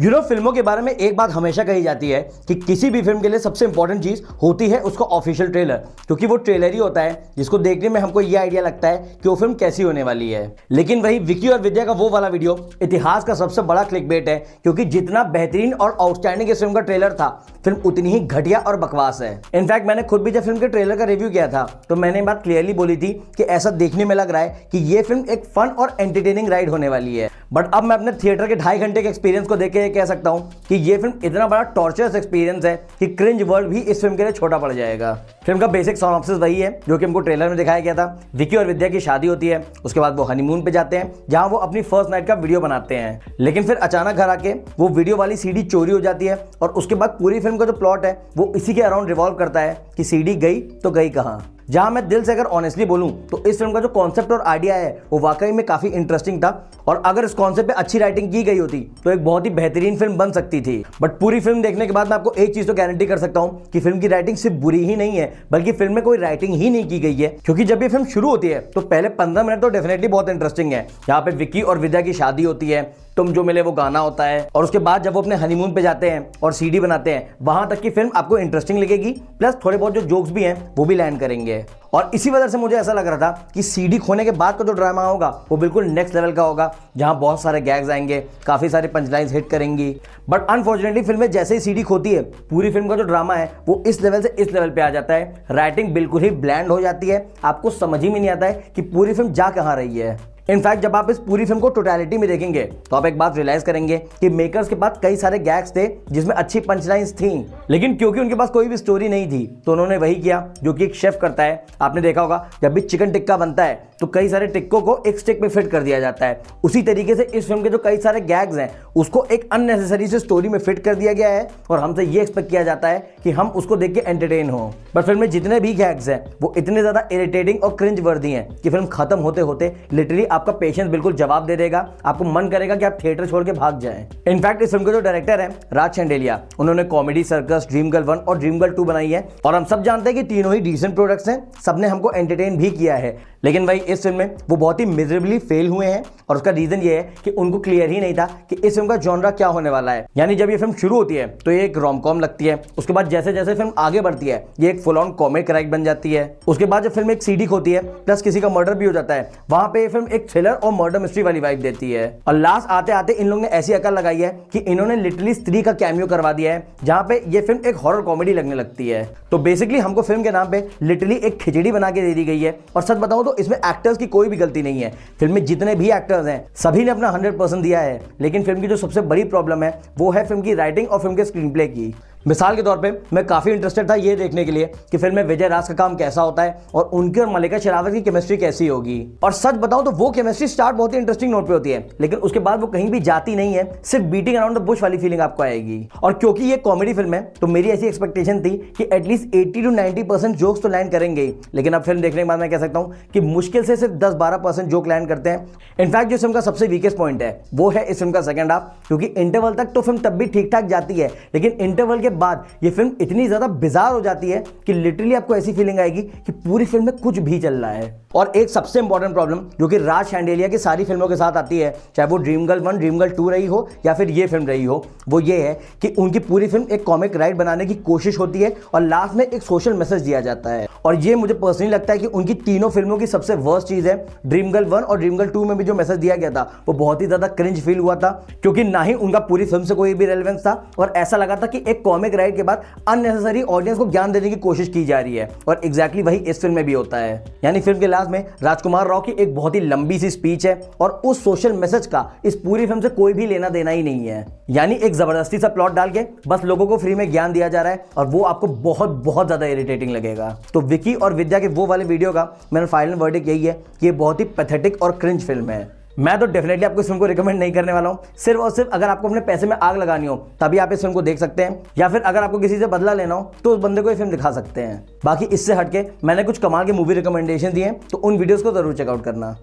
you know फिल्मों के बारे में एक बात हमेशा कही जाती है कि किसी भी फिल्म के लिए सबसे इंपॉर्टेंट चीज़ होती है उसका ऑफिशियल ट्रेलर क्योंकि वो ट्रेलर ही होता है जिसको देखने में हमको ये आइडिया लगता है कि वो फिल्म कैसी होने वाली है लेकिन वही विकी और विद्या का वो वाला वीडियो इतिहास का सबसे बड़ा क्लिक बेट है क्योंकि जितना बेहतरीन और आउटस्टैंडिंग इस फिल्म का ट्रेलर था फिल्म उतनी ही घटिया और बकवास है इनफैक्ट मैंने खुद भी जब फिल्म के ट्रेलर का रिव्यू किया था तो मैंने बात क्लियरली बोली थी कि ऐसा देखने में लग रहा है कि ये फिल्म एक फन और एंटरटेनिंग राइड होने वाली है बट अब मैं अपने थिएटर के ढाई घंटे के एक्सपीरियंस को देख के ये कह सकता हूं कि ये फिल्म इतना बड़ा टॉर्चरस एक्सपीरियंस है कि क्रिंज वर्ल्ड भी इस फिल्म के लिए छोटा पड़ जाएगा फिल्म का बेसिक सॉनॉप्सिस वही है जो कि हमको ट्रेलर में दिखाया गया था विकी और विद्या की शादी होती है उसके बाद वो हनीमून पे जाते हैं जहाँ वो अपनी फर्स्ट नाइट का वीडियो बनाते हैं लेकिन फिर अचानक घर आके वो वीडियो वाली सीडी चोरी हो जाती है और उसके बाद पूरी फिल्म का जो प्लॉट है वो इसी के अराउंड रिवॉल्व करता है कि सीडी गई तो गई कहाँ जहां मैं दिल से अगर ऑनेस्टली बोलूं तो इस फिल्म का जो कॉन्सेप्ट और आइडिया है वो वाकई में काफ़ी इंटरेस्टिंग था और अगर इस कॉन्सेप्ट पे अच्छी राइटिंग की गई होती तो एक बहुत ही बेहतरीन फिल्म बन सकती थी बट पूरी फिल्म देखने के बाद मैं आपको एक चीज़ तो गारंटी कर सकता हूँ कि फिल्म की राइटिंग सिर्फ बुरी ही नहीं है बल्कि फिल्म में कोई राइटिंग ही नहीं की गई है क्योंकि जब ये फिल्म शुरू होती है तो पहले पंद्रह मिनट तो डेफिनेटली बहुत इंटरेस्टिंग है यहाँ पे विक्की और विद्या की शादी होती है तुम जो मिले वो गाना होता है और उसके बाद जब वो अपने हनीमून पे जाते हैं और सीडी बनाते हैं वहां तक की फिल्म आपको इंटरेस्टिंग लगेगी प्लस थोड़े बहुत जो जोक्स भी हैं वो भी लैंड करेंगे और इसी वजह से मुझे ऐसा लग रहा था कि सीडी खोने के बाद का जो ड्रामा होगा वो बिल्कुल नेक्स्ट लेवल का होगा जहां बहुत सारे गैग्स आएंगे काफ़ी सारे पंचलाइंस हिट करेंगी बट अनफॉर्चुनेटली फिल्म में जैसे ही सीडी खोती है पूरी फिल्म का जो ड्रामा है वो इस लेवल से इस लेवल पर आ जाता है राइटिंग बिल्कुल ही ब्लैंड हो जाती है आपको समझ ही में नहीं आता है कि पूरी फिल्म जा कहाँ रही है इनफैक्ट जब आप इस पूरी फिल्म को टोटैलिटी में देखेंगे तो आप एक बात रियलाइज करेंगे कि मेकर्स के पास कई सारे गैग्स थे जिसमें अच्छी पंचलाइंस थी लेकिन क्योंकि उनके पास कोई भी स्टोरी नहीं थी तो उन्होंने वही किया जो कि एक शेफ करता है आपने देखा होगा जब भी चिकन टिक्का बनता है तो कई सारे टिक्कों को एक स्टिक में फिट कर दिया जाता है उसी तरीके से इस फिल्म के जो कई सारे गैग्स हैं उसको एक अननेसेसरी से स्टोरी में फिट कर दिया गया है और हमसे ये एक्सपेक्ट किया जाता है कि हम उसको देख के एंटरटेन हो बट फिल्म में जितने भी गैग्स हैं वो इतने ज़्यादा इरिटेटिंग और क्रिंज वर्दी हैं कि फिल्म खत्म होते होते लिटरली आपका पेशेंस बिल्कुल जवाब दे देगा आपको मन करेगा कि आप थिएटर छोड़ के भाग जाएं इनफैक्ट इस फिल्म के जो डायरेक्टर है राज चंडेलिया उन्होंने comedy circus dream girl one और ड्रीम गर्ल टू बनाई है और हम सब जानते हैं कि तीनों ही डिसेंट प्रोडक्ट्स हैं सबने हमको एंटरटेन भी किया है लेकिन भाई इस फिल्म में वो बहुत ही मिजरेबली फेल हुए हैं और उसका रीजन ये है कि उनको क्लियर ही नहीं था कि इस फिल्म का जॉनरा क्या होने वाला है यानी जब ये फिल्म शुरू होती है तो ये एक रोम कॉम लगती है उसके बाद जैसे जैसे फिल्म आगे बढ़ती है ये एक फुल ऑन कॉमेडी क्रैक बन जाती है उसके बाद जब फिल्म एक सीडी खोती है प्लस किसी का मर्डर भी हो जाता है वहां पर फिल्म एक थ्रिलर और मर्डर मिस्ट्री वाली वाइब देती है और लास्ट आते आते इन लोग ने ऐसी अकल लगाई है कि इन्होंने लिटरली स्त्री का कैमियो करवा दिया है जहाँ पे ये फिल्म एक हॉरर कॉमेडी लगने लगती है तो बेसिकली हमको फिल्म के नाम पे लिटरली एक खिचड़ी बना के दे दी गई है और सच बताऊं तो इसमें एक्टर्स की कोई भी गलती नहीं है फिल्म में जितने भी एक्टर्स हैं सभी ने अपना हंड्रेड दिया है लेकिन फिल्म की जो सबसे बड़ी प्रॉब्लम है वो है फिल्म की राइटिंग और फिल्म के स्क्रीन प्ले की मिसाल के तौर पे मैं काफ़ी इंटरेस्टेड था ये देखने के लिए कि फिल्म में विजय राज का काम कैसा होता है और उनकी और मलिका शरावत की केमिस्ट्री कैसी होगी और सच बताऊं तो वो केमिस्ट्री स्टार्ट बहुत ही इंटरेस्टिंग नोट पे होती है लेकिन उसके बाद वो कहीं भी जाती नहीं है सिर्फ बीटिंग अराउंड द बुश वाली फीलिंग आपको आएगी और क्योंकि ये कॉमेडी फिल्म है तो मेरी ऐसी एक्सपेक्टेशन थी कि at least eighty two ninety percent jokes तो लैंड करेंगे लेकिन अब फिल्म देखने के बाद मैं कह सकता हूँ कि मुश्किल से सिर्फ दस बारह परसेंट जोक लैंड करते हैं इनफैक्ट जो फिल्म का सबसे वीकेस्ट पॉइंट है वो है इस फिल्म का सेकंड हाफ क्योंकि इंटरवल तक तो फिल्म तब भी ठीक ठाक जाती है लेकिन इंटरवल के बाद ये फिल्म इतनी ज़्यादा बिजार हो जाती है कि लिटरली आपको ऐसी फीलिंग आएगी कि पूरी फिल्म में कुछ भी चल रहा है और एक सबसे इंपॉर्टेंट प्रॉब्लम जो कि राज शैंडेलिया की सारी फिल्मों के साथ आती है चाहे वो dream girl one dream girl two रही हो या फिर ये फिल्म रही हो वो ये है कि उनकी पूरी फिल्म एक कॉमिक राइट बनाने की कोशिश होती है और लास्ट में एक सोशल मैसेज दिया जाता है और ये मुझे पर्सनली लगता है कि उनकी तीनों फिल्मों की सबसे वर्स्ट चीज़ है ड्रीम गर्ल वन और ड्रीम गर्ल टू में भी जो मैसेज दिया गया था वो बहुत ही ज़्यादा क्रिंज फील हुआ था क्योंकि ना ही उनका पूरी फिल्म से कोई भी रेलिवेंस था और ऐसा लगा था कि एक कॉमिक कॉमिक राइट के बाद अननेसेसरी ऑडियंस को ज्ञान देने की कोशिश की जा रही है और एग्जैक्टली वही इस फिल्म में भी होता है यानी फिल्म के लास्ट में राजकुमार राव की एक बहुत ही लंबी सी स्पीच है और उस सोशल मैसेज का इस पूरी फिल्म से कोई भी लेना देना ही नहीं है यानी एक जबरदस्ती सा प्लॉट डाल के बस लोगों को फ्री में ज्ञान दिया जा रहा है और वो आपको बहुत बहुत ज्यादा इरिटेटिंग लगेगा तो विकी और विद्या के वो वाले वीडियो का मेरा फाइनल वर्डिक यही है कि ये बहुत ही पैथेटिक और क्रिंज फिल्म है मैं तो डेफिनेटली आपको इस फिल्म को रिकमेंड नहीं करने वाला हूँ सिर्फ और सिर्फ अगर आपको अपने पैसे में आग लगानी हो तभी आप इस फिल्म को देख सकते हैं या फिर अगर आपको किसी से बदला लेना हो तो उस बंदे को ये फिल्म दिखा सकते हैं बाकी इससे हटके मैंने कुछ कमाल के मूवी रिकमेंडेशन दिए तो उन वीडियोज़ को ज़रूर चेकआउट करना